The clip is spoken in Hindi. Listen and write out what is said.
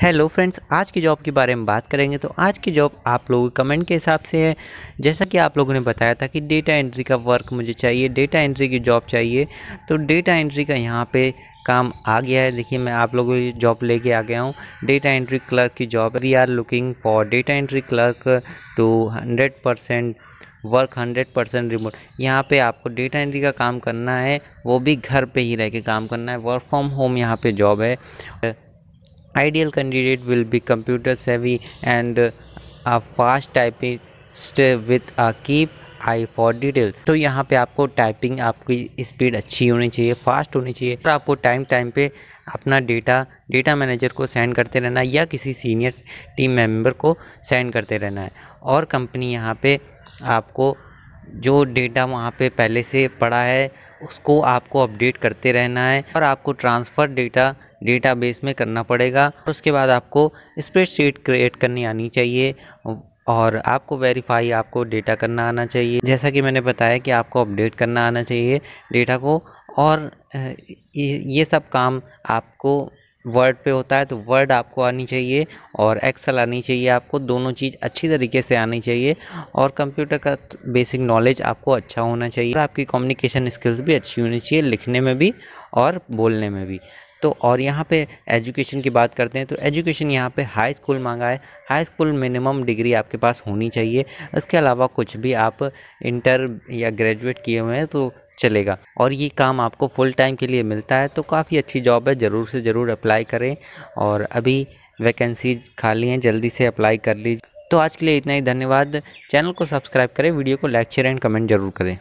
हेलो फ्रेंड्स आज की जॉब के बारे में बात करेंगे तो आज की जॉब आप लोगों कमेंट के हिसाब से है जैसा कि आप लोगों ने बताया था कि डेटा एंट्री का वर्क मुझे चाहिए डेटा एंट्री की जॉब चाहिए तो डेटा एंट्री का यहाँ पे काम आ गया है देखिए मैं आप लोगों की जॉब लेके आ गया हूँ डेटा एंट्री क्लर्क की job we are looking for data entry clerk two hundred percent work hundred percent remote यहाँ पे आपको डेटा एंट्री का काम करना है वो भी घर पे ही रह के काम करना है वर्क फ्रॉम होम यहाँ पे जॉब है Ideal candidate will be computer savvy and uh, a fast typist with a keep eye for detail तो यहाँ पे आपको टाइपिंग आपकी स्पीड अच्छी होनी चाहिए फास्ट होनी चाहिए और आपको टाइम टाइम पे अपना डेटा डेटा मैनेजर को सेंड करते रहना है या किसी सीनियर टीम मेंबर को सेंड करते रहना है और कंपनी यहाँ पे आपको जो डेटा वहाँ पे पहले से पड़ा है उसको आपको अपडेट करते रहना है और आपको ट्रांसफ़र डेटा डेटाबेस में करना पड़ेगा उसके बाद आपको स्प्रेडशीट क्रिएट करनी आनी चाहिए और आपको वेरीफाई आपको डेटा करना आना चाहिए जैसा कि मैंने बताया कि आपको अपडेट करना आना चाहिए डेटा को और ये सब काम आपको वर्ड पे होता है तो वर्ड आपको आनी चाहिए और एक्सेल आनी चाहिए आपको दोनों चीज़ अच्छी तरीके से आनी चाहिए और कंप्यूटर का बेसिक नॉलेज आपको अच्छा होना चाहिए और आपकी कम्युनिकेशन स्किल्स भी अच्छी होनी चाहिए लिखने में भी और बोलने में भी तो और यहाँ पे एजुकेशन की बात करते हैं तो एजुकेशन यहाँ पे हाई स्कूल मांगा है हाई स्कूल मिनिमम डिग्री आपके पास होनी चाहिए इसके अलावा कुछ भी आप इंटर या ग्रेजुएट किए हुए हैं तो चलेगा और ये काम आपको फुल टाइम के लिए मिलता है तो काफ़ी अच्छी जॉब है ज़रूर से ज़रूर अप्लाई करें और अभी वैकेंसीज खाली हैं जल्दी से अप्लाई कर लीजिए तो आज के लिए इतना ही धन्यवाद चैनल को सब्सक्राइब करें वीडियो को लाइक शेयर एंड कमेंट जरूर करें